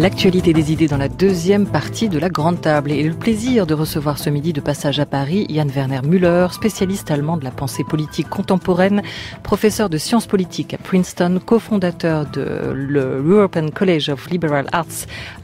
L'actualité des idées dans la deuxième partie de la Grande Table et le plaisir de recevoir ce midi de passage à Paris Yann Werner Müller, spécialiste allemand de la pensée politique contemporaine, professeur de sciences politiques à Princeton, cofondateur de le College of Liberal Arts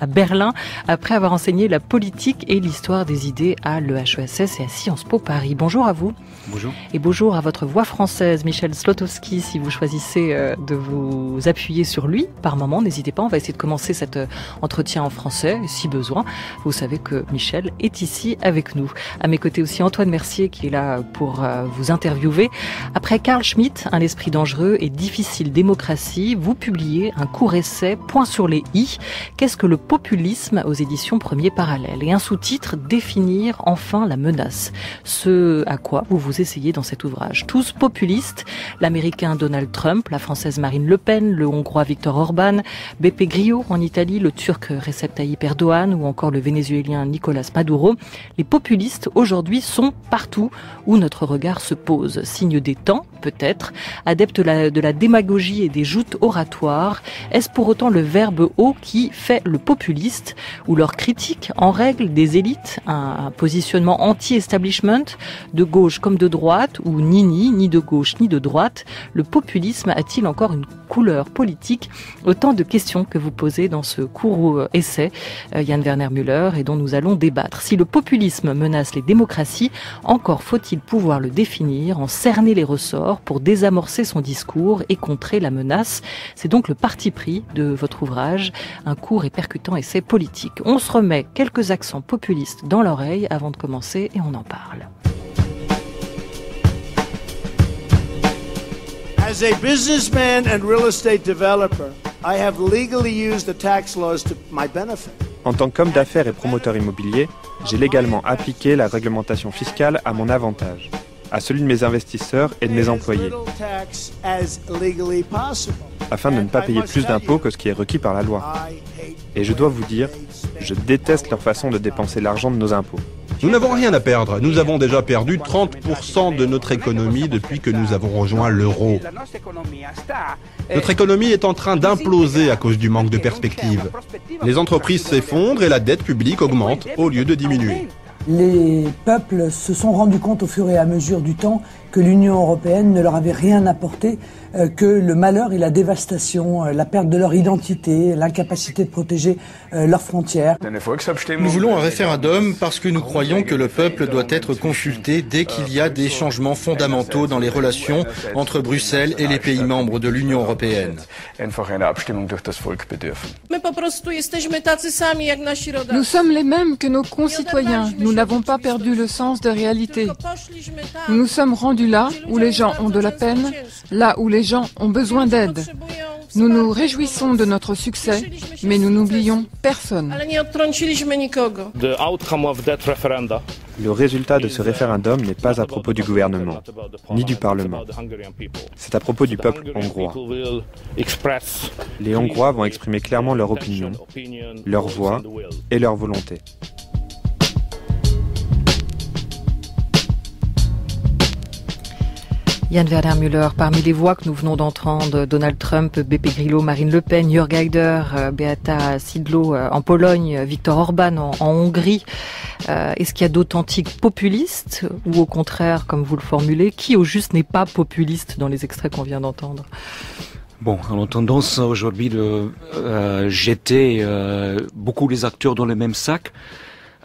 à Berlin, après avoir enseigné la politique et l'histoire des idées à l'EHESS et à Sciences Po Paris. Bonjour à vous. Bonjour. Et bonjour à votre voix française, Michel Slotowski, si vous choisissez euh, de vous appuyer sur lui par moment, n'hésitez pas, on va essayer de commencer cette euh, entretien en français si besoin. Vous savez que Michel est ici avec nous. À mes côtés aussi Antoine Mercier qui est là pour euh, vous interviewer. Après Karl Schmitt, Un esprit dangereux et difficile démocratie, vous publiez un court essai Point sur les i. Qu'est-ce que le populisme aux éditions Premier Parallèle et un sous-titre Définir enfin la menace. Ce à quoi vous vous essayez dans cet ouvrage. Tous populistes, l'américain Donald Trump, la française Marine Le Pen, le hongrois Viktor Orban, Beppe Grillo en Italie, le turc Recep Tayyip Erdogan ou encore le vénézuélien Nicolas Maduro, les populistes aujourd'hui sont partout où notre regard se pose. Signe des temps, peut-être, adepte de la démagogie et des joutes oratoires. Est-ce pour autant le verbe haut qui fait le populiste ou leur critique en règle des élites, un positionnement anti-establishment de gauche comme de droite ou ni ni, ni de gauche ni de droite Le populisme a-t-il encore une couleur politique Autant de questions que vous posez dans ce court euh, essai, euh, Yann Werner Müller, et dont nous allons débattre. Si le populisme menace les démocraties, encore faut-il pouvoir le définir, en cerner les ressorts pour désamorcer son discours et contrer la menace. C'est donc le parti pris de votre ouvrage, un court et percutant essai politique. On se remet quelques accents populistes dans l'oreille avant de commencer et on en parle. As a businessman and real estate developer, I have legally used the tax laws to my benefit. En tant qu'homme d'affaires et promoteur immobilier, j'ai légalement appliqué la réglementation fiscale à mon avantage à celui de mes investisseurs et de mes employés, afin de ne pas payer plus d'impôts que ce qui est requis par la loi. Et je dois vous dire, je déteste leur façon de dépenser l'argent de nos impôts. Nous n'avons rien à perdre. Nous avons déjà perdu 30% de notre économie depuis que nous avons rejoint l'euro. Notre économie est en train d'imploser à cause du manque de perspective. Les entreprises s'effondrent et la dette publique augmente au lieu de diminuer les peuples se sont rendus compte au fur et à mesure du temps que l'Union européenne ne leur avait rien apporté euh, que le malheur et la dévastation, euh, la perte de leur identité, l'incapacité de protéger euh, leurs frontières. Nous voulons un référendum parce que nous croyons que le peuple doit être consulté dès qu'il y a des changements fondamentaux dans les relations entre Bruxelles et les pays membres de l'Union européenne. Nous sommes les mêmes que nos concitoyens. Nous n'avons pas perdu le sens de réalité. Nous nous sommes rendus là où les gens ont de la peine, là où les gens ont besoin d'aide. Nous nous réjouissons de notre succès, mais nous n'oublions personne. Le résultat de ce uh, référendum n'est pas à propos du gouvernement, ni du Parlement. C'est à propos du peuple hongrois. Les Hongrois vont exprimer clairement leur opinion, leur voix et leur volonté. Yann werner müller parmi les voix que nous venons d'entendre, Donald Trump, BP Grillo, Marine Le Pen, Jörg Heider, euh, Beata Sidlo euh, en Pologne, Viktor Orban en, Hongrie, euh, est-ce qu'il y a d'authentiques populistes ou au contraire, comme vous le formulez, qui au juste n'est pas populiste dans les extraits qu'on vient d'entendre Bon, on a tendance aujourd'hui de jeter beaucoup les acteurs dans le même sac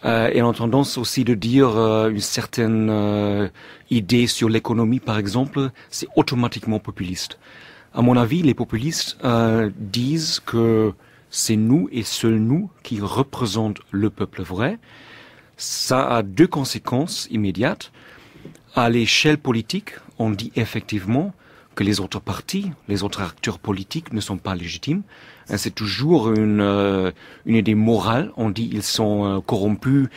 euh, et ont tendance aussi de dire euh, une certaine euh, idée sur l'économie, par exemple, c'est automatiquement populiste. À mon avis, les populistes euh, disent que c'est nous et seuls nous qui représentent le peuple vrai. Ça a deux conséquences immédiates. À l'échelle politique, on dit effectivement que les autres partis, les autres acteurs politiques ne sont pas légitimes. Hein, c'est toujours une, euh, une idée morale. On dit ils sont euh, corrompus,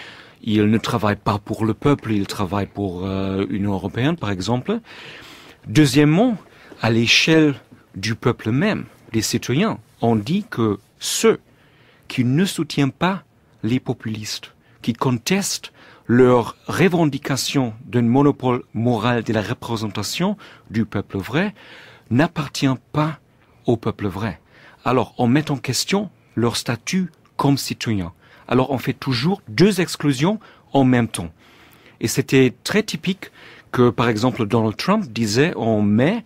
ils ne travaillent pas pour le peuple, ils travaillent pour euh, l'Union européenne, par exemple. Deuxièmement, à l'échelle du peuple même, des citoyens, on dit que ceux qui ne soutiennent pas les populistes, qui contestent leur revendication d'un monopole moral de la représentation du peuple vrai n'appartient pas au peuple vrai. Alors on met en question leur statut comme citoyen. Alors on fait toujours deux exclusions en même temps. Et c'était très typique que, par exemple, Donald Trump disait en mai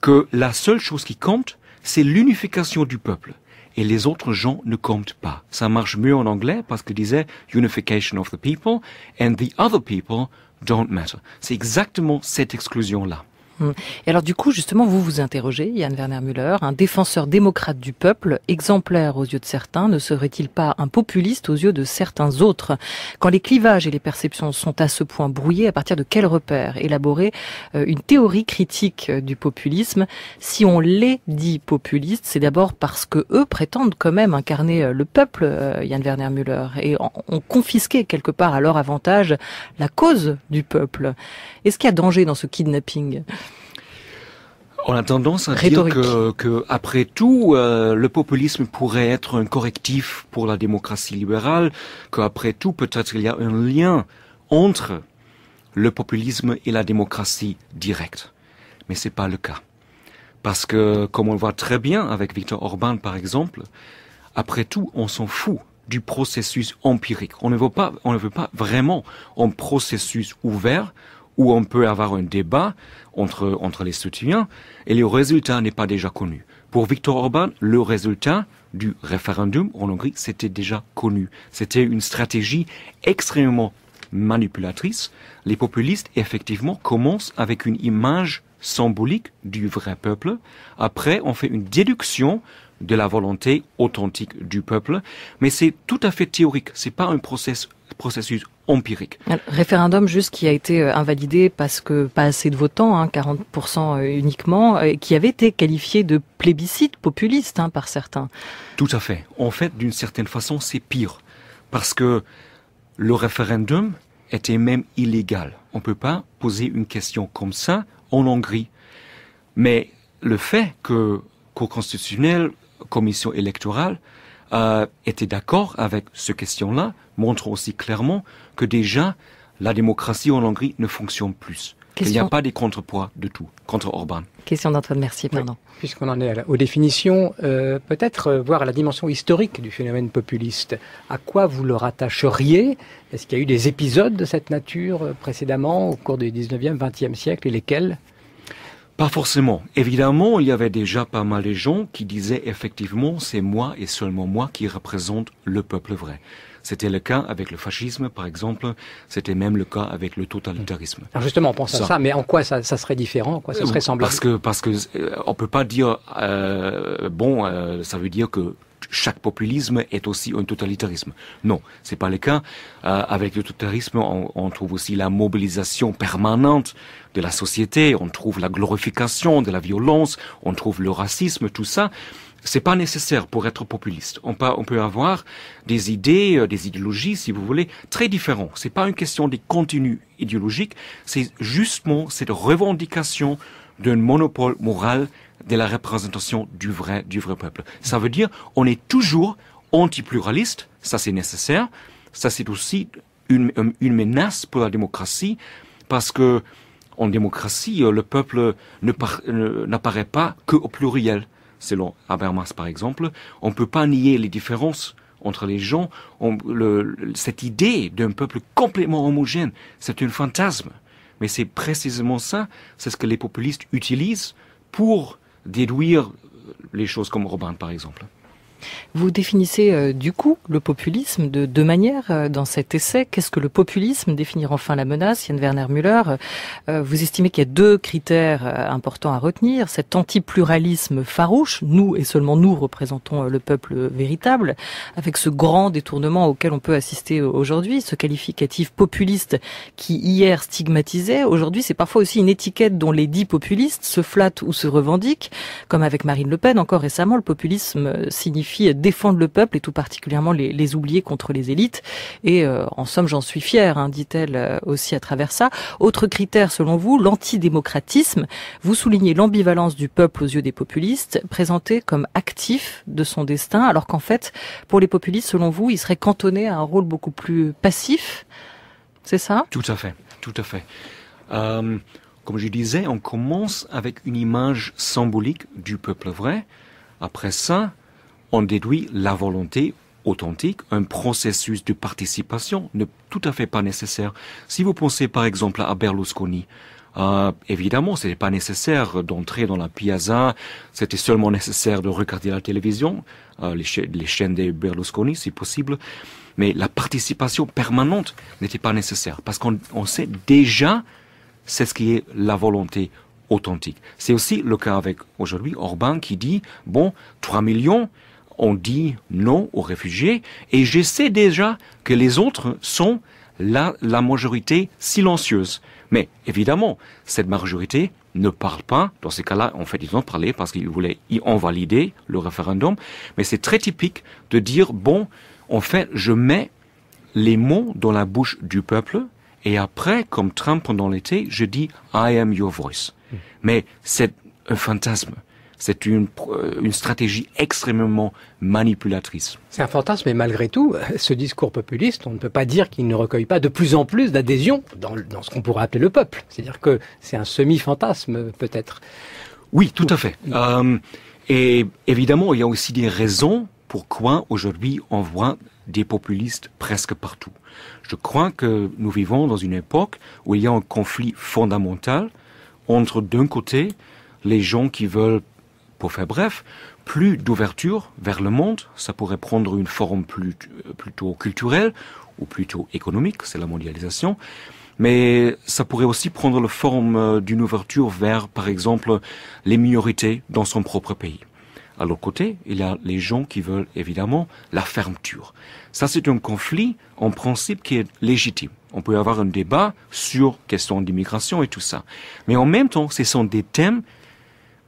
que la seule chose qui compte, c'est l'unification du peuple et les autres gens ne comptent pas. Ça marche mieux en anglais parce que disait unification of the people and the other people don't matter. C'est exactement cette exclusion-là. Hum. Et alors du coup, justement, vous vous interrogez, Yann Werner Müller, un défenseur démocrate du peuple, exemplaire aux yeux de certains, ne serait-il pas un populiste aux yeux de certains autres Quand les clivages et les perceptions sont à ce point brouillés, à partir de quels repères élaborer euh, une théorie critique euh, du populisme Si on les dit populistes, c'est d'abord parce que eux prétendent quand même incarner euh, le peuple, Yann Werner Müller, et ont confisqué quelque part à leur avantage la cause du peuple. Est-ce qu'il y a danger dans ce kidnapping on a tendance à dire que, que, après tout, euh, le populisme pourrait être un correctif pour la démocratie libérale, qu'après tout, peut-être il y a un lien entre le populisme et la démocratie directe. Mais c'est pas le cas. Parce que, comme on le voit très bien avec Victor Orban, par exemple, après tout, on s'en fout du processus empirique. On ne veut pas, on ne veut pas vraiment un processus ouvert où on peut avoir un débat entre, entre les soutiens et le résultat n'est pas déjà connu. Pour victor Orban, le résultat du référendum en Hongrie, c'était déjà connu. C'était une stratégie extrêmement manipulatrice. Les populistes, effectivement, commencent avec une image symbolique du vrai peuple. Après, on fait une déduction de la volonté authentique du peuple. Mais c'est tout à fait théorique. C'est pas un process, processus empirique. référendum juste qui a été euh, invalidé parce que pas assez de votants, 40% hein, euh, uniquement, euh, qui avait été qualifié de plébiscite populiste hein, par certains. Tout à fait. En fait, d'une certaine façon, c'est pire. Parce que le référendum était même illégal. On ne peut pas poser une question comme ça en Hongrie. Mais le fait que, qu'au constitutionnel, commission électorale, euh, était d'accord avec ces question là montre aussi clairement que déjà la démocratie en Hongrie ne fonctionne plus. Il n'y a pas des contrepoids de tout contre Orban. Question d'Antoine Mercier, pardon. Puisqu'on en est aux définitions, euh, peut-être euh, voir la dimension historique du phénomène populiste. À quoi vous le rattacheriez Est-ce qu'il y a eu des épisodes de cette nature euh, précédemment au cours du 19e, 20e siècle et lesquels pas forcément. Évidemment, il y avait déjà pas mal de gens qui disaient effectivement c'est moi et seulement moi qui représente le peuple vrai. C'était le cas avec le fascisme, par exemple. C'était même le cas avec le totalitarisme. Alors justement, on pense à ça, mais en quoi ça, serait différent en Quoi, ça serait euh, semblable Parce que parce que euh, on peut pas dire euh, bon, ça veut dire que chaque populisme est aussi un totalitarisme. Non, c'est pas le cas. Euh, avec le totalitarisme, on, trouve aussi la mobilisation permanente de la société, on trouve la glorification de la violence, on trouve le racisme, tout ça. C'est pas nécessaire pour être populiste. On peut, avoir des idées, euh, des idéologies, si vous voulez, très différentes. C'est pas une question des contenus idéologiques, c'est justement cette revendication d'un monopole moral de la représentation du vrai, du vrai peuple. Ça veut dire, on est toujours anti-pluraliste, ça c'est nécessaire, ça c'est aussi une, euh, une, menace pour la démocratie, parce que en démocratie, euh, le peuple n'apparaît pas que au pluriel. Selon Habermas, par exemple, on ne peut pas nier les différences entre les gens. cette idée d'un peuple complètement homogène, c'est un fantasme. Mais c'est précisément ça, c'est ce que les populistes utilisent pour déduire les choses comme Robin, par exemple. Vous définissez euh, du coup le populisme de deux manières euh, dans cet essai. Qu'est-ce que le populisme Définir enfin la menace. Yann Werner Müller, euh, vous estimez qu'il y a deux critères importants à retenir. Cet anti-pluralisme farouche, nous et seulement nous représentons le peuple véritable, avec ce grand détournement auquel on peut assister aujourd'hui, ce qualificatif populiste qui hier stigmatisait, aujourd'hui c'est parfois aussi une étiquette dont les dits populistes se flattent ou se revendiquent, comme avec Marine Le Pen encore récemment, le populisme signifie défendre le peuple et tout particulièrement les, les oubliés contre les élites. Et euh, en somme, j'en suis fière, hein, dit-elle euh, aussi à travers ça. Autre critère, selon vous, l'antidémocratisme. Vous soulignez l'ambivalence du peuple aux yeux des populistes, présenté comme actif de son destin, alors qu'en fait, pour les populistes, selon vous, il serait cantonné à un rôle beaucoup plus passif. C'est ça Tout à fait, tout à fait. Euh, comme je disais, on commence avec une image symbolique du peuple vrai. Après ça, on déduit la volonté authentique, un processus de participation ne, tout à fait pas nécessaire. Si vous pensez par exemple à Berlusconi, euh, évidemment, ce n'était pas nécessaire d'entrer dans la piazza, c'était seulement nécessaire de regarder la télévision, euh, les, chaînes de Berlusconi si possible, mais la participation permanente n'était pas nécessaire parce qu'on sait déjà c'est ce qui est la volonté authentique. C'est aussi le cas avec aujourd'hui Orban qui dit, bon, 3 millions, on dit non aux réfugiés et je sais déjà que les autres sont la, la majorité silencieuse. Mais évidemment, cette majorité ne parle pas. Dans ces cas-là, en fait, ils ont parlé parce qu'ils voulaient y invalider le référendum. Mais c'est très typique de dire, bon, en fait, je mets les mots dans la bouche du peuple et après, comme Trump pendant l'été, je dis, I am your voice. Mm. Mais c'est un fantasme. C'est euh, une, stratégie extrêmement manipulatrice. C'est un fantasme, mais malgré tout, ce discours populiste, on ne peut pas dire qu'il ne recueille pas de plus en plus d'adhésion dans, ce qu'on pourrait appeler le peuple. C'est-à-dire que c'est un semi-fantasme, peut-être. Oui, tout à fait. Euh, et évidemment, il y a aussi des raisons pourquoi aujourd'hui on voit des populistes presque partout. Je crois que nous vivons dans une époque où il y a un conflit fondamental entre d'un côté les gens qui veulent pour faire bref, plus d'ouverture vers le monde, ça pourrait prendre une forme plus, euh, plutôt culturelle ou plutôt économique, c'est la mondialisation, mais ça pourrait aussi prendre la forme euh, d'une ouverture vers, par exemple, les minorités dans son propre pays. À l'autre côté, il y a les gens qui veulent évidemment la fermeture. Ça, c'est un conflit en principe qui est légitime. On peut avoir un débat sur question d'immigration et tout ça. Mais en même temps, ce sont des thèmes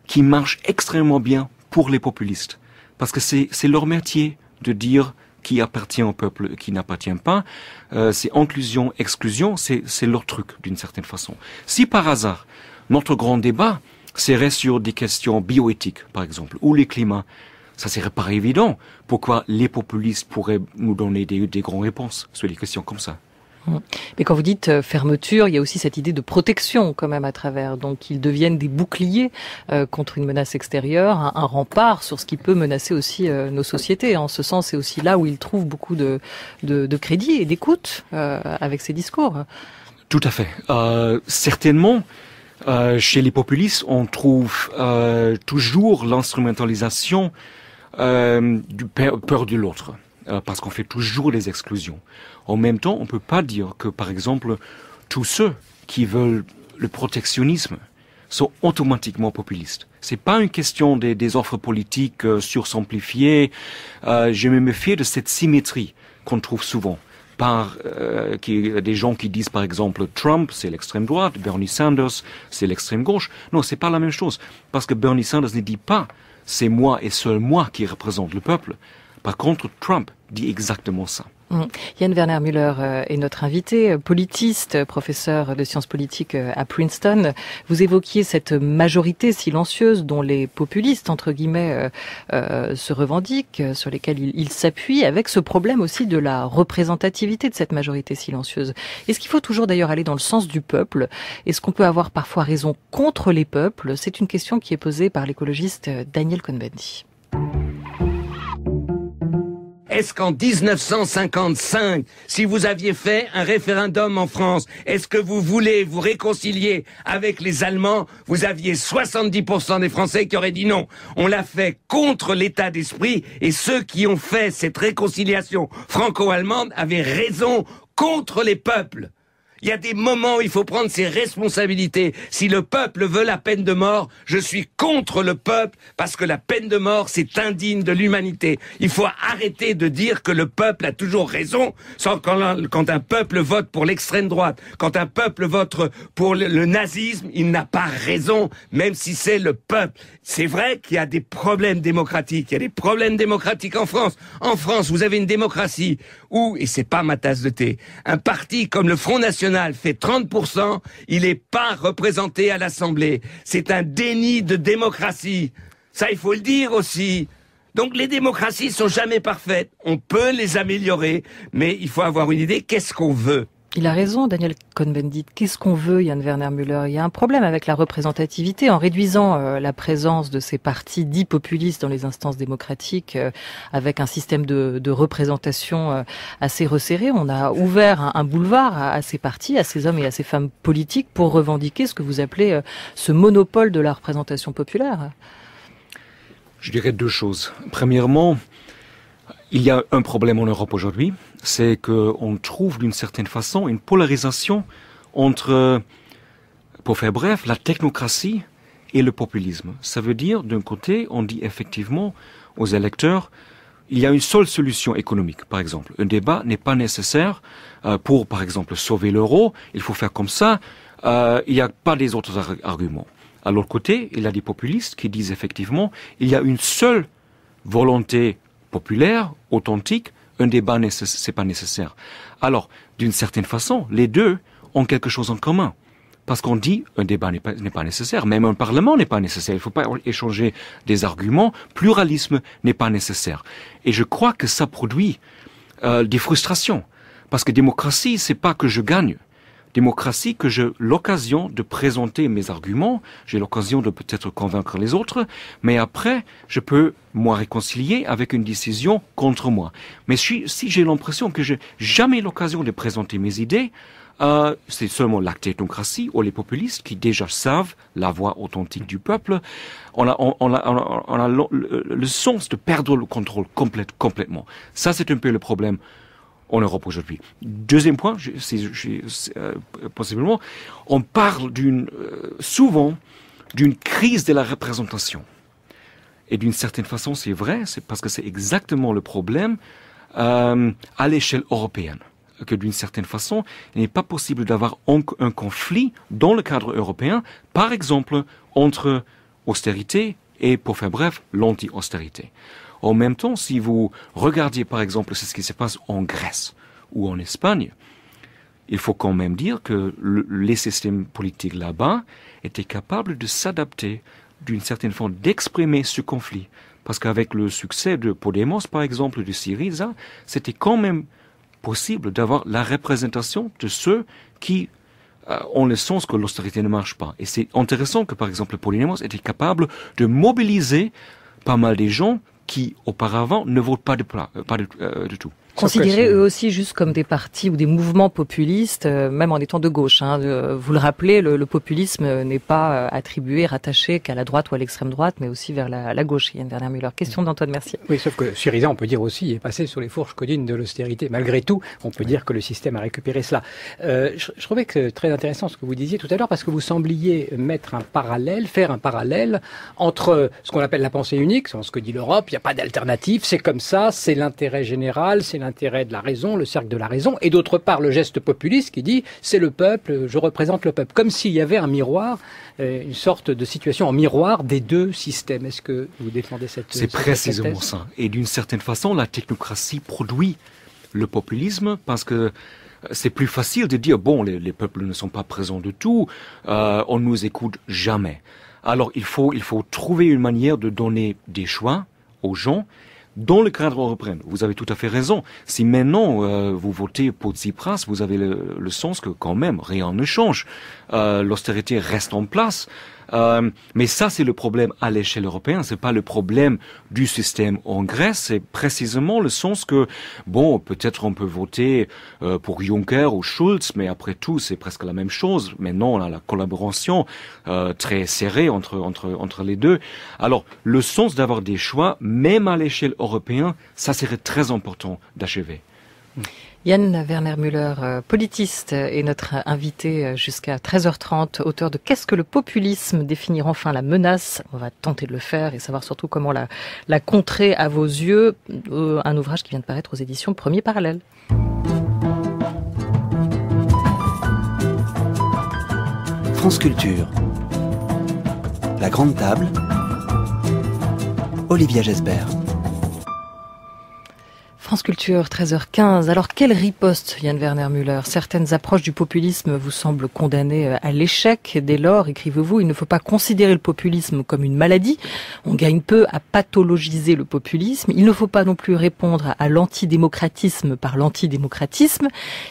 qui marche extrêmement bien pour les populistes. Parce que c'est leur métier de dire qui appartient au peuple, et qui n'appartient pas. Euh, c'est inclusion, exclusion, c'est leur truc d'une certaine façon. Si par hasard, notre grand débat serait sur des questions bioéthiques, par exemple, ou les climats, ça serait pas évident. Pourquoi les populistes pourraient nous donner des, des grandes réponses sur des questions comme ça Mm. Mais quand vous dites euh, fermeture, il y a aussi cette idée de protection quand même à travers. Donc ils deviennent des boucliers euh, contre une menace extérieure, un, rempart sur ce qui peut menacer aussi euh, nos sociétés. En ce sens, c'est aussi là où ils trouvent beaucoup de, de, crédit et d'écoute avec ces discours. Tout à fait. certainement, chez les populistes, on trouve toujours l'instrumentalisation du peur de l'autre. Euh, parce qu'on fait toujours les exclusions. En même temps, on ne peut pas dire que, par exemple, tous ceux qui veulent le protectionnisme sont automatiquement populistes. C'est pas une question des, des offres politiques sur euh, sursamplifiées. Euh, je me méfie de cette symétrie qu'on trouve souvent par euh, qui, des gens qui disent par exemple Trump c'est l'extrême droite, Bernie Sanders c'est l'extrême gauche. Non, c'est pas la même chose parce que Bernie Sanders ne dit pas c'est moi et seul moi qui représente le peuple. Par contre, Trump dit exactement ça. Mmh. Yann Werner Müller euh, est notre invité, euh, politiste, professeur de sciences politiques euh, à Princeton. Vous évoquiez cette majorité silencieuse dont les populistes, entre guillemets, se revendiquent, sur lesquels ils s'appuient, avec ce problème aussi de la représentativité de cette majorité silencieuse. Est-ce qu'il faut toujours d'ailleurs aller dans le sens du peuple Est-ce qu'on peut avoir parfois raison contre les peuples C'est une question qui est posée par l'écologiste Daniel Cohn-Bendit. Est-ce qu'en 1955, si vous aviez fait un référendum en France, est-ce que vous voulez vous réconcilier avec les Allemands Vous aviez 70% des Français qui auraient dit non. On l'a fait contre l'état d'esprit et ceux qui ont fait cette réconciliation franco-allemande avaient raison contre les peuples. Il y a des moments où il faut prendre ses responsabilités. Si le peuple veut la peine de mort, je suis contre le peuple parce que la peine de mort, c'est indigne de l'humanité. Il faut arrêter de dire que le peuple a toujours raison quand, un peuple vote pour l'extrême droite, quand un peuple vote pour le, nazisme, il n'a pas raison, même si c'est le peuple. C'est vrai qu'il y a des problèmes démocratiques. Il y a des problèmes démocratiques en France. En France, vous avez une démocratie où, et c'est pas ma tasse de thé, un parti comme le Front National fait 30%, il n'est pas représenté à l'Assemblée. C'est un déni de démocratie. Ça, il faut le dire aussi. Donc les démocraties sont jamais parfaites. On peut les améliorer, mais il faut avoir une idée. Qu'est-ce qu'on veut? Il a raison, Daniel Cohn-Bendit. Qu'est-ce qu'on veut, Yann Werner Müller Il y a un problème avec la représentativité. En réduisant euh, la présence de ces partis dits populistes dans les instances démocratiques, euh, avec un système de, représentation euh, assez resserré, on a ouvert un, boulevard à, à, ces partis, à ces hommes et à ces femmes politiques pour revendiquer ce que vous appelez ce monopole de la représentation populaire. Je dirais deux choses. Premièrement, il y a un problème en Europe aujourd'hui c'est qu'on trouve d'une certaine façon une polarisation entre, pour faire bref, la technocratie et le populisme. Ça veut dire, d'un côté, on dit effectivement aux électeurs, il y a une seule solution économique, par exemple. Un débat n'est pas nécessaire euh, pour, par exemple, sauver l'euro. Il faut faire comme ça. Euh, il n'y a pas des autres arguments. À l'autre côté, il y a des populistes qui disent effectivement, il y a une seule volonté populaire, authentique, un débat c'est pas nécessaire. Alors, d'une certaine façon, les deux ont quelque chose en commun. Parce qu'on dit un débat n'est pas, nécessaire, même un parlement n'est pas nécessaire. Il ne faut pas échanger des arguments. Pluralisme n'est pas nécessaire. Et je crois que ça produit euh, des frustrations, parce que démocratie, c'est pas que je gagne démocratie que j'ai l'occasion de présenter mes arguments, j'ai l'occasion de peut-être convaincre les autres, mais après, je peux moi réconcilier avec une décision contre moi. Mais si, j'ai l'impression que j'ai jamais l'occasion de présenter mes idées, euh, c'est seulement technocratie ou les populistes qui déjà savent la voix authentique du peuple. On a, le, sens de perdre le contrôle complètement. Ça, c'est un peu le problème en Europe aujourd'hui. Deuxième point, c'est, euh, possiblement, on parle d'une, euh, souvent d'une crise de la représentation. Et d'une certaine façon, c'est vrai, c'est parce que c'est exactement le problème euh, à l'échelle européenne. Que d'une certaine façon, il n'est pas possible d'avoir un, un conflit dans le cadre européen, par exemple entre austérité et, pour faire bref, l'anti-austérité. En même temps, si vous regardiez par exemple ce qui se passe en Grèce ou en Espagne, il faut quand même dire que les systèmes politiques là-bas étaient capables de s'adapter d'une certaine façon, d'exprimer ce conflit. Parce qu'avec le succès de Podemos, par exemple, de Syriza, c'était quand même possible d'avoir la représentation de ceux qui euh, ont le sens que l'austérité ne marche pas. Et c'est intéressant que, par exemple, Podemos était capable de mobiliser pas mal des gens qui auparavant ne vaut pas de, plat, euh, pas de euh, tout. Considérer eux aussi juste comme des partis ou des mouvements populistes, euh, même en étant de gauche. Hein. Euh, vous le rappelez, le, populisme n'est pas euh, attribué, rattaché qu'à la droite ou à l'extrême droite, mais aussi vers la, gauche. Il y a une dernière Muller. Question d'Antoine Mercier. Oui, sauf que Syriza, on peut dire aussi, est passé sur les fourches codines de l'austérité. Malgré tout, on peut dire que le système a récupéré cela. je, trouvais que très intéressant ce que vous disiez tout à l'heure, parce que vous sembliez mettre un parallèle, faire un parallèle entre ce qu'on appelle la pensée unique, ce que dit l'Europe, il n'y a pas d'alternative, c'est comme ça, c'est l'intérêt général, c'est l'intérêt de la raison, le cercle de la raison, et d'autre part le geste populiste qui dit c'est le peuple, je représente le peuple, comme s'il y avait un miroir, euh, une sorte de situation en miroir des deux systèmes. Est-ce que vous défendez cette C'est précisément ça. Et d'une certaine façon, la technocratie produit le populisme parce que euh, c'est plus facile de dire bon, les, peuples ne sont pas présents de tout, on euh, on nous écoute jamais. Alors il faut il faut trouver une manière de donner des choix aux gens dont le cadre reprenne, Vous avez tout à fait raison. Si maintenant euh, vous votez pour Tsipras, vous avez le, sens que quand même rien ne change. Euh, l'austérité reste en place. Euh, mais ça, c'est le problème à l'échelle européenne. C'est pas le problème du système en Grèce. C'est précisément le sens que, bon, peut-être on peut voter euh, pour Juncker ou Schulz, mais après tout, c'est presque la même chose. Maintenant, on a la collaboration euh, très serrée entre, entre, entre les deux. Alors, le sens d'avoir des choix, même à l'échelle européenne, ça serait très important d'achever. Yann Werner-Müller, euh, politiste, est notre invité euh, jusqu'à 13h30, auteur de Qu'est-ce que le populisme Définir enfin la menace. On va tenter de le faire et savoir surtout comment la, contrer à vos yeux. Euh, un ouvrage qui vient de paraître aux éditions Premier Parallèle. France Culture. La Grande Table. Olivia Gesbert. France Culture, 13h15. Alors, quelle riposte, Yann Werner Müller Certaines approches du populisme vous semblent condamnées euh, à l'échec. Dès lors, écrivez-vous, il ne faut pas considérer le populisme comme une maladie. On gagne peu à pathologiser le populisme. Il ne faut pas non plus répondre à l'antidémocratisme par l'antidémocratisme.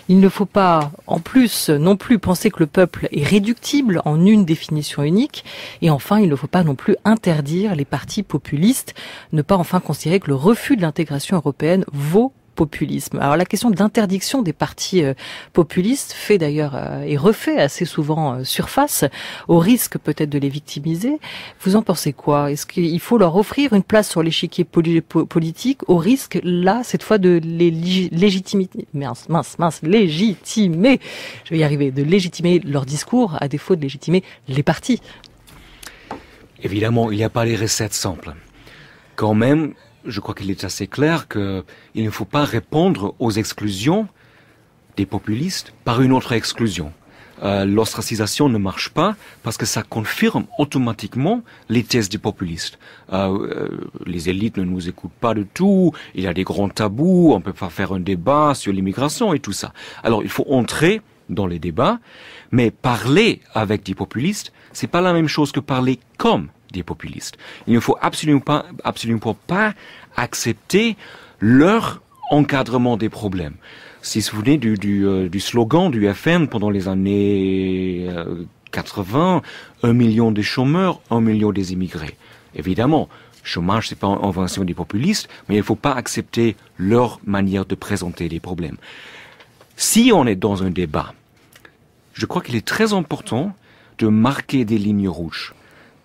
Il ne faut pas, en plus, non plus penser que le peuple est réductible en une définition unique. Et enfin, il ne faut pas non plus interdire les partis populistes. Ne pas enfin considérer que le refus de l'intégration européenne populisme. Alors la question d'interdiction des partis euh, populistes fait d'ailleurs euh, et refait assez souvent euh, surface, au risque peut-être de les victimiser. Vous en pensez quoi Est-ce qu'il faut leur offrir une place sur l'échiquier politique au risque, là, cette fois, de les légitimer, mince, mince, mince, légitimer, je vais y arriver, de légitimer leur discours à défaut de légitimer les partis Évidemment, il n'y a pas les recettes simples. Quand même, je crois qu'il est assez clair qu'il ne faut pas répondre aux exclusions des populistes par une autre exclusion. Euh, l'ostracisation ne marche pas parce que ça confirme automatiquement les thèses des populistes. Euh, euh, les élites ne nous écoutent pas du tout, il y a des grands tabous, on ne peut pas faire un débat sur l'immigration et tout ça. Alors il faut entrer dans les débats, mais parler avec des populistes, c'est pas la même chose que parler comme populistes. Il ne faut absolument pas, absolument pas accepter leur encadrement des problèmes. Si vous vous souvenez euh, du, slogan du FN pendant les années 80, euh, un million de chômeurs, un million des immigrés. Évidemment, chômage, c'est pas une invention des populistes, mais il ne faut pas accepter leur manière de présenter les problèmes. Si on est dans un débat, je crois qu'il est très important de marquer des lignes rouges.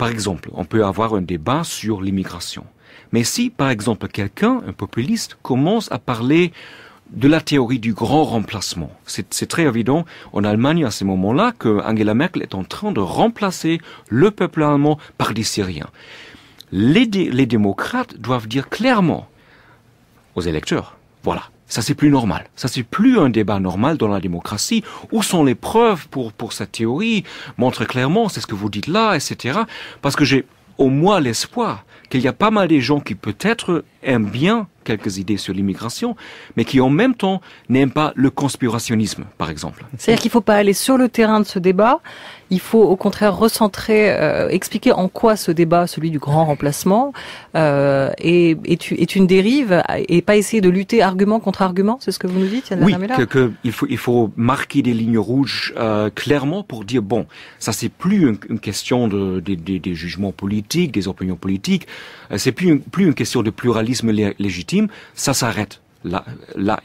Par exemple, on peut avoir un débat sur l'immigration. Mais si, par exemple, quelqu'un, un populiste, commence à parler de la théorie du grand remplacement. C'est très évident en Allemagne à ce moment-là que Angela Merkel est en train de remplacer le peuple allemand par des Syriens. Les, les démocrates doivent dire clairement aux électeurs, voilà, ça, c'est plus normal. Ça, c'est plus un débat normal dans la démocratie. Où sont les preuves pour, pour cette théorie Montre clairement, c'est ce que vous dites là, etc. Parce que j'ai au moins l'espoir qu'il y a pas mal de gens qui peut-être aiment bien quelques idées sur l'immigration, mais qui en même temps n'aiment pas le conspirationnisme, par exemple. C'est-à-dire qu'il ne faut pas aller sur le terrain de ce débat, il faut au contraire recentrer, euh, expliquer en quoi ce débat, celui du grand remplacement, euh, est, une dérive, et pas essayer de lutter argument contre argument, c'est ce que vous nous dites, Yann Oui, que, il, faut, il faut marquer des lignes rouges euh, clairement pour dire, bon, ça c'est plus une, question de, des jugements politiques, des opinions politiques, c'est plus, plus une question de pluralisme légitime ça s'arrête là,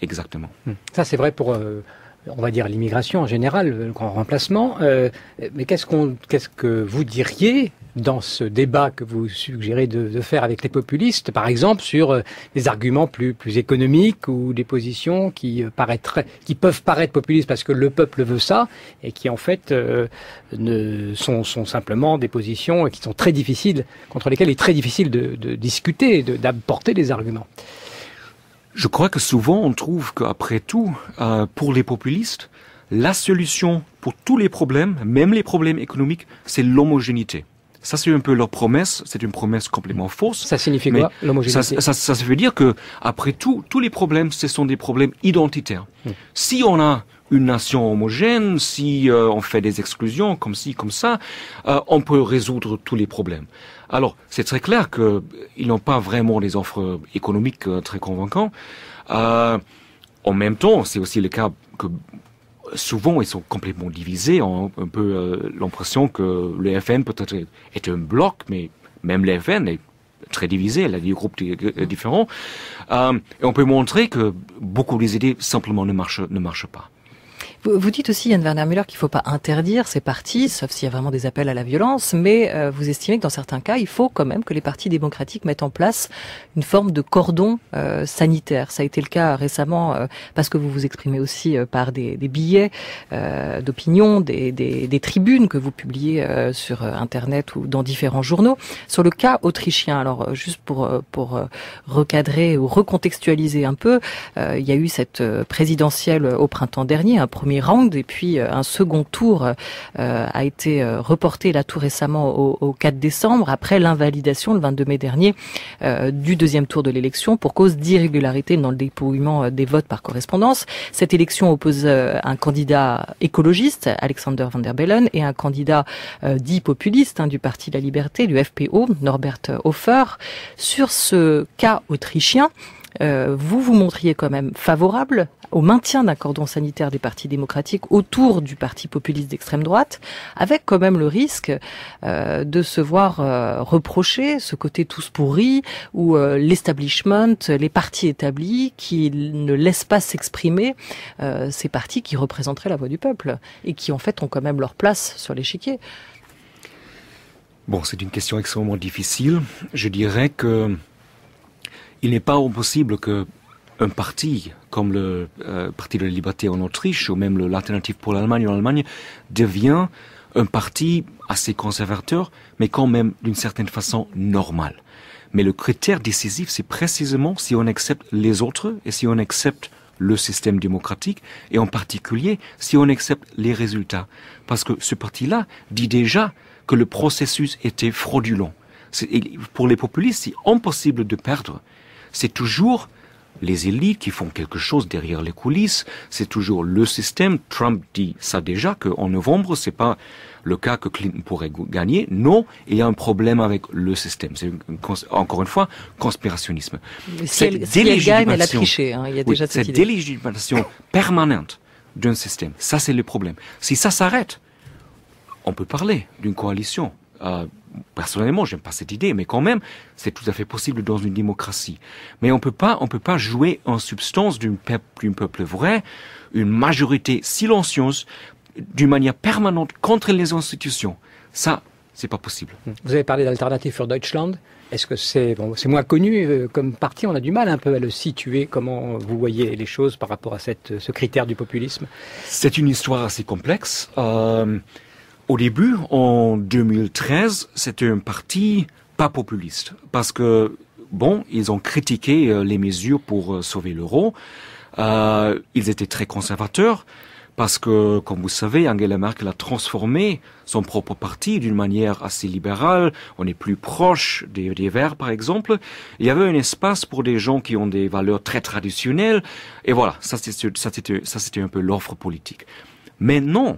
exactement. Hmm. Ça c'est vrai pour euh, on va dire l'immigration en général, le grand remplacement. Euh, mais qu'est-ce qu'on, qu'est-ce que vous diriez dans ce débat que vous suggérez de, de faire avec les populistes, par exemple sur des euh, arguments plus, plus économiques ou des positions qui, euh, paraîtraient, qui peuvent paraître populistes parce que le peuple veut ça et qui en fait euh, ne, sont, sont simplement des positions qui sont très difficiles, contre lesquelles il est très difficile de, de discuter, d'apporter des arguments. Je crois que souvent on trouve qu'après tout, pour les populistes, la solution pour tous les problèmes, même les problèmes économiques, c'est l'homogénéité. Ça, c'est un peu leur promesse. C'est une promesse complètement fausse. Ça signifie quoi, l'homogénéité ça, ça, ça, veut dire que, après tout, tous les problèmes, ce sont des problèmes identitaires. Hmm. Si on a une nation homogène, si euh, on fait des exclusions comme ci, comme ça, euh, on peut résoudre tous les problèmes. Alors, c'est très clair qu'ils euh, n'ont pas vraiment des offres économiques très convaincantes. en même temps, c'est aussi le cas que souvent ils sont complètement divisés. On, un peu euh, l'impression que le FN peut-être est un bloc, mais même le FN est très divisé, elle a des groupes euh, différents. Euh, et on peut montrer que beaucoup des idées simplement ne marchent, ne marchent pas. Vous dites aussi, Yann Werner Müller, qu'il ne faut pas interdire ces partis, sauf s'il y a vraiment des appels à la violence, mais euh, vous estimez que dans certains cas, il faut quand même que les partis démocratiques mettent en place une forme de cordon euh, sanitaire. Ça a été le cas récemment, euh, parce que vous vous exprimez aussi par des, billets d'opinion, des, tribunes que vous publiez sur Internet ou dans différents journaux, sur le cas autrichien. Alors, juste pour, pour recadrer ou recontextualiser un peu, il y a eu cette présidentielle au printemps dernier, un premier et puis euh, un second tour euh, a été euh, reporté là tout récemment au, 4 décembre après l'invalidation le 22 mai dernier du deuxième tour de l'élection pour cause d'irrégularité dans le dépouillement des votes par correspondance. Cette élection oppose un candidat écologiste, Alexander van der Bellen, et un candidat dit populiste hein, du Parti de la Liberté, du FPO, Norbert Hofer. Sur ce cas autrichien, euh, vous vous montriez quand même favorable au maintien d'un cordon sanitaire des partis démocratiques autour du parti populiste d'extrême droite, avec quand même le risque euh, de se voir euh, reprocher ce côté tous pourris ou l'establishment, les partis établis qui ne laissent pas s'exprimer ces partis qui représenteraient la voix du peuple et qui en fait ont quand même leur place sur l'échiquier. Bon, c'est une question extrêmement difficile. Je dirais que il n'est pas impossible que un parti comme le euh, Parti de la Liberté en Autriche ou même l'Alternative pour l'Allemagne en Allemagne devient un parti assez conservateur, mais quand même d'une certaine façon normal. Mais le critère décisif, c'est précisément si on accepte les autres et si on accepte le système démocratique, et en particulier si on accepte les résultats. Parce que ce parti-là dit déjà que le processus était fraudulent. Pour les populistes, c'est impossible de perdre c'est toujours les élites qui font quelque chose derrière les coulisses, c'est toujours le système. Trump dit ça déjà qu'en novembre, c'est pas le cas que Clinton pourrait gagner. Non, il y a un problème avec le système. C'est encore une fois conspirationnisme. C'est hein, délégitimation permanente d'un système, ça c'est le problème. Si ça s'arrête, on peut parler d'une coalition. Ah, personnellement, j'aime pas cette idée, mais quand même, c'est tout à fait possible dans une démocratie. Mais on peut pas, on peut pas jouer en substance d'une peuple, peuple vrai, une majorité silencieuse, d'une manière permanente contre les institutions. Ça, c'est pas possible. Vous avez parlé d'alternative für Deutschland. Est-ce que c'est bon, c'est moins connu euh, comme parti On a du mal un peu à le situer. Comment vous voyez les choses par rapport à ce critère du populisme C'est une histoire assez complexe. Euh, au début, en 2013, c'était un parti pas populiste, parce que, bon, ils ont critiqué euh, les mesures pour euh, sauver l'euro, euh, ils étaient très conservateurs, parce que, comme vous savez, Angela Merkel a transformé son propre parti d'une manière assez libérale. On est plus proche des, des, Verts, par exemple. Il y avait un espace pour des gens qui ont des valeurs très traditionnelles. Et voilà, ça c'était un peu l'offre politique. Mais non.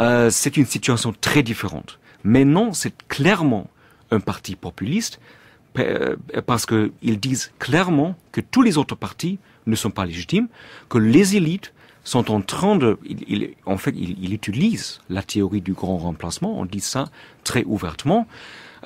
Euh, c'est une situation très différente. Mais non, c'est clairement un parti populiste euh, parce qu'ils disent clairement que tous les autres partis ne sont pas légitimes, que les élites sont en train de... en fait, ils utilisent la théorie du grand remplacement, on dit ça très ouvertement,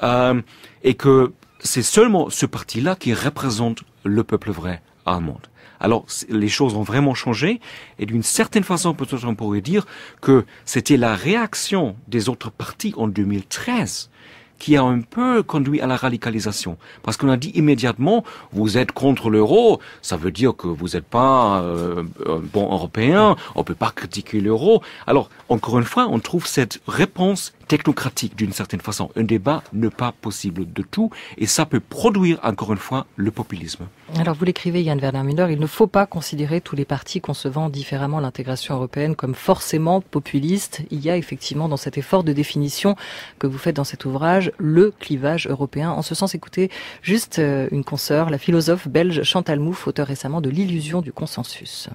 euh, et que c'est seulement ce parti-là qui représente le peuple vrai allemand. Alors les choses ont vraiment changé et d'une certaine façon peut-être on pourrait dire que c'était la réaction des autres partis en 2013 qui a un peu conduit à la radicalisation. Parce qu'on a dit immédiatement, vous êtes contre l'euro, ça veut dire que vous n'êtes pas euh, un bon Européen, on ne peut pas critiquer l'euro. Alors, encore une fois, on trouve cette réponse technocratique d'une certaine façon. Un débat n'est pas possible de tout et ça peut produire encore une fois le populisme. Alors vous l'écrivez Yann Werner-Müller, il ne faut pas considérer tous les partis concevant différemment l'intégration européenne comme forcément populistes. Il y a effectivement dans cet effort de définition que vous faites dans cet ouvrage le clivage européen. En ce sens, écoutez juste euh, une consoeur, la philosophe belge Chantal Mouffe, auteur récemment de L'illusion du consensus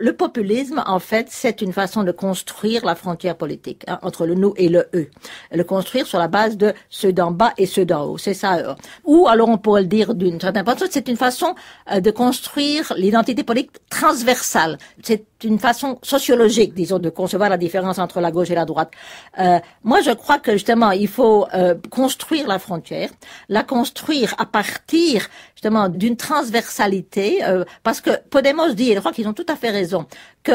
le populisme, en fait, c'est une façon de construire la frontière politique hein, entre le nous et le eux. Le construire sur la base de ceux d'en bas et ceux d'en haut. C'est ça. Euh. Ou alors on pourrait le dire d'une certaine façon, c'est une façon euh, de construire l'identité politique transversale. C'est une façon sociologique, disons, de concevoir la différence entre la gauche et la droite. Euh, moi, je crois que justement, il faut construire la frontière, la construire à partir justement d'une transversalité, euh, parce que Podemos dit, et je crois qu'ils ont tout à fait raison, que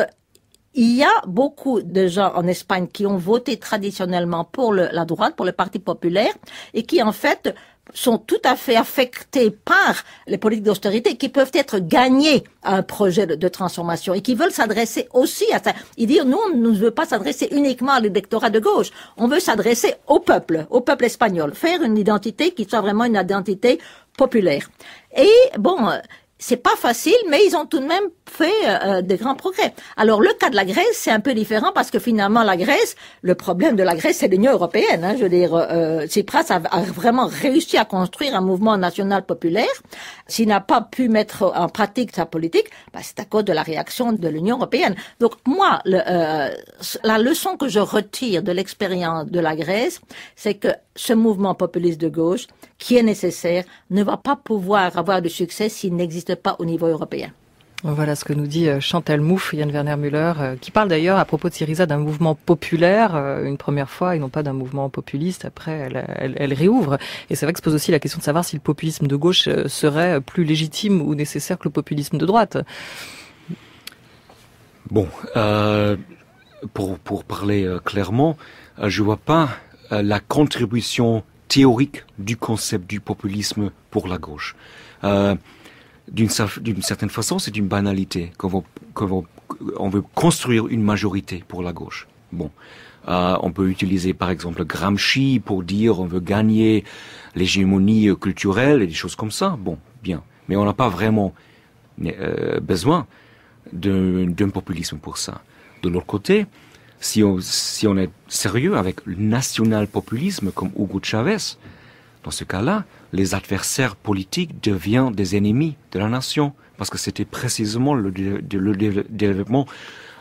il y a beaucoup de gens en Espagne qui ont voté traditionnellement pour la droite, pour le Parti populaire, et qui en fait sont tout à fait affectés par les politiques d'austérité qui peuvent être gagnées à un projet de, de transformation et qui veulent s'adresser aussi à ça. Ils disent, nous, on ne veut pas s'adresser uniquement à l'électorat de gauche, on veut s'adresser au peuple, au peuple espagnol, faire une identité qui soit vraiment une identité populaire. Et bon, euh, c'est pas facile, mais ils ont tout de même fait euh, euh, des de grands progrès. Alors le cas de la Grèce, c'est un peu différent parce que finalement la Grèce, le problème de la Grèce, c'est l'Union européenne. Hein. je veux dire, euh, Tsipras a, vraiment réussi à construire un mouvement national populaire. S'il n'a pas pu mettre en pratique sa politique, bah, c'est à cause de la réaction de l'Union européenne. Donc moi, le, la leçon que je retire de l'expérience de la Grèce, c'est que ce mouvement populiste de gauche, qui est nécessaire, ne va pas pouvoir avoir de succès s'il n'existe pas au niveau européen. Voilà ce que nous dit euh, Chantal Mouffe, Yann Werner Müller, euh, qui parle d'ailleurs à propos de Syriza d'un mouvement populaire euh, une première fois et non pas d'un mouvement populiste. Après, elle, réouvre. Et c'est vrai que se pose aussi la question de savoir si le populisme de gauche serait plus légitime ou nécessaire que le populisme de droite. Bon, pour, pour parler clairement, je vois pas euh, la contribution théorique du concept du populisme pour la gauche. Euh, d'une certaine façon, c'est une banalité qu'on on veut construire une majorité pour la gauche. Bon, euh, on peut utiliser par exemple Gramsci pour dire on veut gagner l'hégémonie culturelle et des choses comme ça. Bon, bien, mais on n'a pas vraiment besoin d'un populisme pour ça. De l'autre côté, si on, si on est sérieux avec le national-populisme comme Hugo Chavez, dans ce cas-là, les adversaires politiques deviennent des ennemis de la nation, parce que c'était précisément le, le développement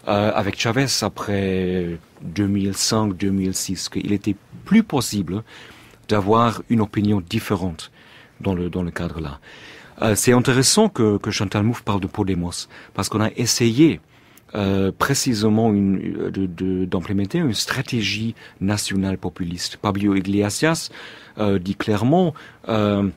euh, avec Chavez après 2005-2006, qu'il était plus possible d'avoir une opinion différente dans le, dans le cadre-là. Euh, c'est intéressant que, que Chantal Mouffe parle de Podemos, parce qu'on a essayé euh, précisément euh, d'implémenter une stratégie nationale populiste. Pablo Iglesias euh, dit clairement, euh,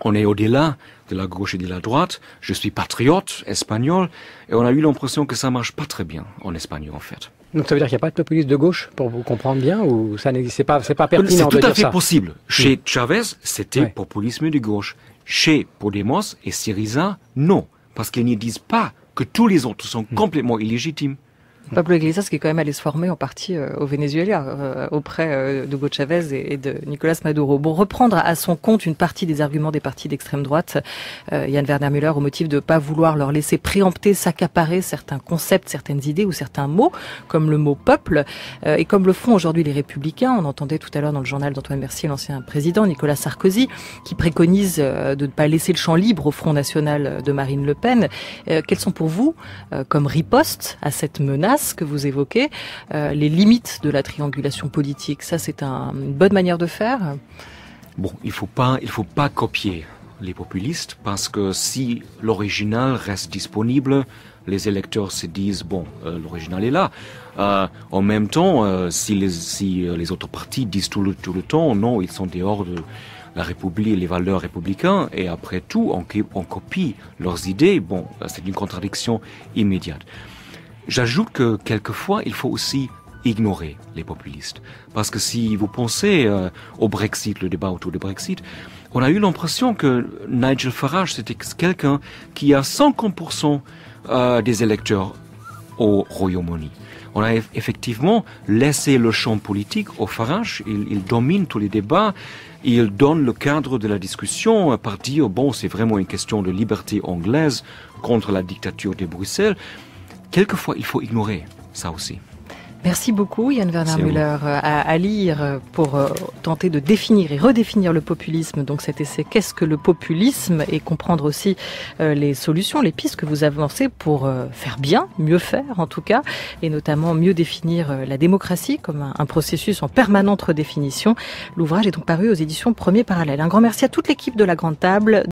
on est au-delà de la gauche et de la droite, je suis patriote espagnol, et on a eu l'impression que ça marche pas très bien en Espagne en fait. Donc ça veut dire qu'il n'y a pas de populisme de gauche pour vous comprendre bien ou ça n'existe pas, c'est pas pertinent de dire C'est tout à fait possible. Chez Chavez, c'était populisme de gauche. Chez Podemos et Syriza, non, parce qu'ils ne disent pas que tous les autres sont hmm. complètement illégitimes. Pablo ce qui est quand même allé se former en partie euh, au Venezuela euh, auprès euh, de d'Hugo Chavez et, de Nicolas Maduro. Bon, reprendre à son compte une partie des arguments des partis d'extrême droite, euh, Yann Werner-Müller, au motif de ne pas vouloir leur laisser préempter, s'accaparer certains concepts, certaines idées ou certains mots, comme le mot peuple, et comme le font aujourd'hui les républicains. On entendait tout à l'heure dans le journal d'Antoine Mercier l'ancien président Nicolas Sarkozy qui préconise de ne pas laisser le champ libre au Front National de Marine Le Pen. quels sont pour vous, comme riposte à cette menace, ce que vous évoquez, euh, les limites de la triangulation politique. Ça, c'est une bonne manière de faire. Bon, il faut pas, il faut pas copier les populistes parce que si l'original reste disponible, les électeurs se disent bon, euh, l'original est là. Euh, en même temps, si, les, les autres partis disent tout le, temps non, ils sont dehors de la République, les valeurs républicaines, et après tout, on, on copie leurs idées. Bon, c'est une contradiction immédiate. J'ajoute que quelquefois, il faut aussi ignorer les populistes. Parce que si vous pensez euh, au Brexit, le débat autour du Brexit, on a eu l'impression que Nigel Farage, c'était quelqu'un qui a 50% euh, des électeurs au Royaume-Uni. On a effectivement laissé le champ politique au Farage. Il, il, domine tous les débats. Il donne le cadre de la discussion euh, par dire, bon, c'est vraiment une question de liberté anglaise contre la dictature de Bruxelles quelquefois, il faut ignorer ça aussi. Merci beaucoup Yann Werner Müller euh, à, lire euh, pour euh, tenter de définir et redéfinir le populisme. Donc cet essai Qu'est-ce que le populisme et comprendre aussi les solutions, les pistes que vous avancez pour faire bien, mieux faire en tout cas, et notamment mieux définir la démocratie comme un, processus en permanente redéfinition. L'ouvrage est donc paru aux éditions Premier Parallèle. Un grand merci à toute l'équipe de la Grande Table.